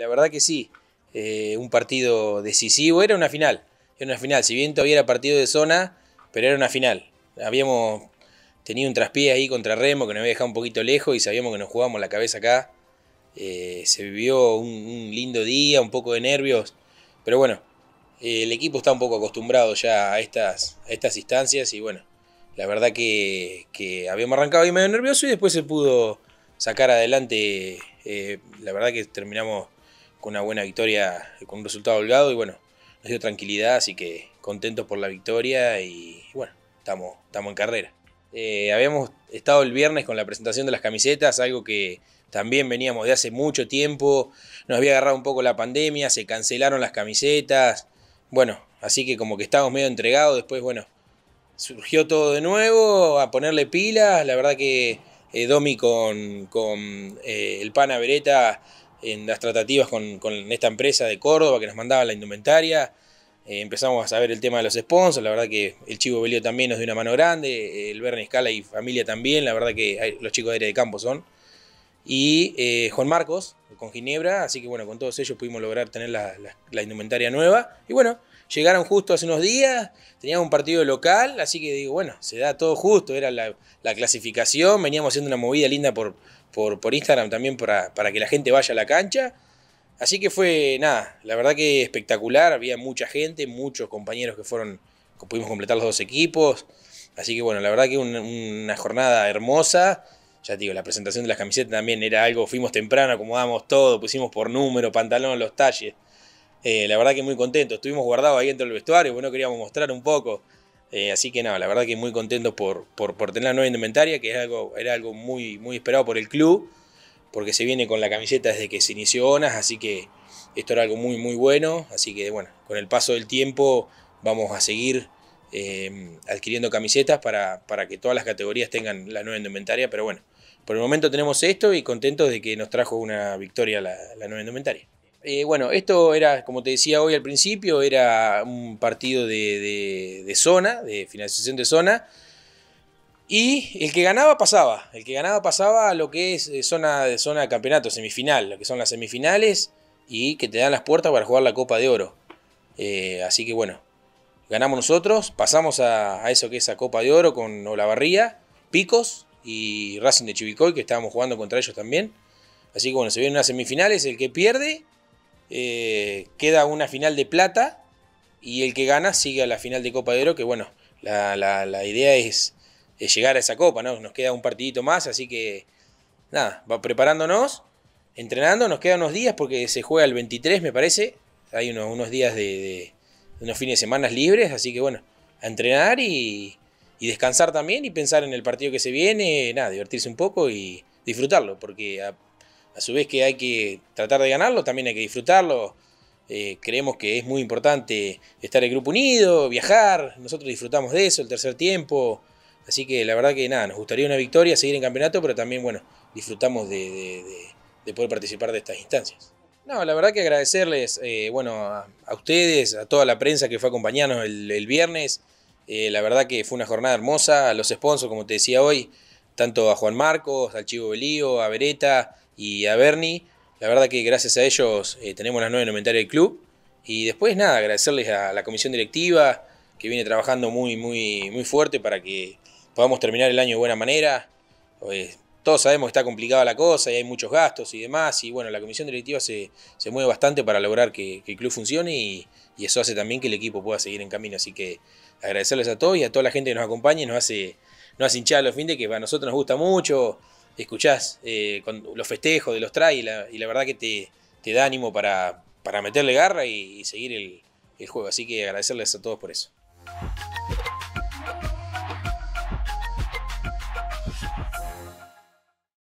la verdad que sí, eh, un partido decisivo, era una final, era una final, si bien todavía era partido de zona, pero era una final. Habíamos tenido un traspié ahí contra Remo que nos había dejado un poquito lejos y sabíamos que nos jugábamos la cabeza acá. Eh, se vivió un, lindo día, un poco de nervios, pero bueno, el equipo está un poco acostumbrado ya a estas, estas instancias y bueno, la verdad que, habíamos arrancado ahí medio nervioso y después se pudo sacar adelante, eh, la verdad que terminamos con una buena victoria, con un resultado holgado y bueno, nos dio tranquilidad, así que contentos por la victoria y bueno, estamos, estamos en carrera. Eh, habíamos estado el viernes con la presentación de las camisetas, algo que también veníamos de hace mucho tiempo, nos había agarrado un poco la pandemia, se cancelaron las camisetas, bueno, así que como que estábamos medio entregados, después bueno, surgió todo de nuevo, a ponerle pilas, la verdad que eh, Domi con, con eh, el pana Beretta en las tratativas con, esta empresa de Córdoba que nos mandaba la indumentaria. Eh, empezamos a saber el tema de los sponsors, la verdad que el Chivo Belio también nos dio una mano grande, el Bernie Scala y familia también, la verdad que los chicos de aire de campo son y eh, Juan Marcos con Ginebra, así que bueno, con todos ellos pudimos lograr tener la, indumentaria nueva. Y bueno, llegaron justo hace unos días, teníamos un partido local, así que digo, bueno, se da todo justo, era la, clasificación, veníamos haciendo una movida linda por, Instagram también para, que la gente vaya a la cancha. Así que fue nada, la verdad que espectacular, había mucha gente, muchos compañeros que fueron, pudimos completar los dos equipos. Así que bueno, la verdad que una jornada hermosa, la presentación de las camisetas también era algo, fuimos temprano, acomodamos todo, pusimos por número, pantalón, los talles. Eh, la verdad que muy contento, estuvimos guardados ahí dentro del vestuario, bueno, pues queríamos mostrar un poco. Eh, así que nada, la verdad que muy contento por, por, por, tener la nueva indumentaria, que es algo, era algo muy, muy esperado por el club, porque se viene con la camiseta desde que se inició ONAS, así que esto era algo muy, muy bueno. Así que bueno, con el paso del tiempo vamos a seguir eh, adquiriendo camisetas para, para que todas las categorías tengan la nueva indumentaria, pero bueno, por el momento tenemos esto y contentos de que nos trajo una victoria la, nueva indumentaria. Eh, bueno, esto era, como te decía hoy al principio, era un partido de, zona, de finalización de zona. Y el que ganaba pasaba. El que ganaba pasaba a lo que es eh, zona, zona de campeonato, semifinal, lo que son las semifinales y que te dan las puertas para jugar la Copa de Oro. Eh, así que bueno, ganamos nosotros, pasamos a, eso que es la Copa de Oro con Olavarría, Picos y Racing de Chivicoy, que estábamos jugando contra ellos también. Así que bueno, se vienen unas semifinales. El que pierde eh, queda una final de plata y el que gana sigue a la final de Copa de Oro, que bueno, la, idea es, llegar a esa copa, ¿no? Nos queda un partidito más, así que nada, va preparándonos, entrenando, nos quedan unos días porque se juega el 23, me parece. Hay unos, unos días de, de unos fines de semana libres, así que bueno, a entrenar y, y descansar también y pensar en el partido que se viene, nada, divertirse un poco y disfrutarlo, porque a, su vez que hay que tratar de ganarlo, también hay que disfrutarlo. Eh, creemos que es muy importante estar el grupo unido, viajar, nosotros disfrutamos de eso, el tercer tiempo, así que la verdad que nada, nos gustaría una victoria, seguir en campeonato, pero también, bueno, disfrutamos de, poder participar de estas instancias. No, la verdad que agradecerles, eh, bueno, a, ustedes, a toda la prensa que fue acompañando acompañarnos el viernes, eh, la verdad que fue una jornada hermosa. A los sponsors, como te decía hoy, tanto a Juan Marcos, al Chivo Belío, a Beretta y a Berni. La verdad que gracias a ellos eh, tenemos las nueve del club. Y después, nada, agradecerles a la comisión directiva que viene trabajando muy, muy, muy fuerte para que podamos terminar el año de buena manera. Pues, todos sabemos que está complicada la cosa y hay muchos gastos y demás. Y bueno, la comisión directiva se, mueve bastante para lograr que, el club funcione y, eso hace también que el equipo pueda seguir en camino. Así que agradecerles a todos y a toda la gente que nos acompaña y nos hace, nos hace hinchar a los fines, que a nosotros nos gusta mucho. Escuchás eh, con los festejos de los trajes y la, verdad que te, te, da ánimo para, para meterle garra y, seguir el juego. Así que agradecerles a todos por eso.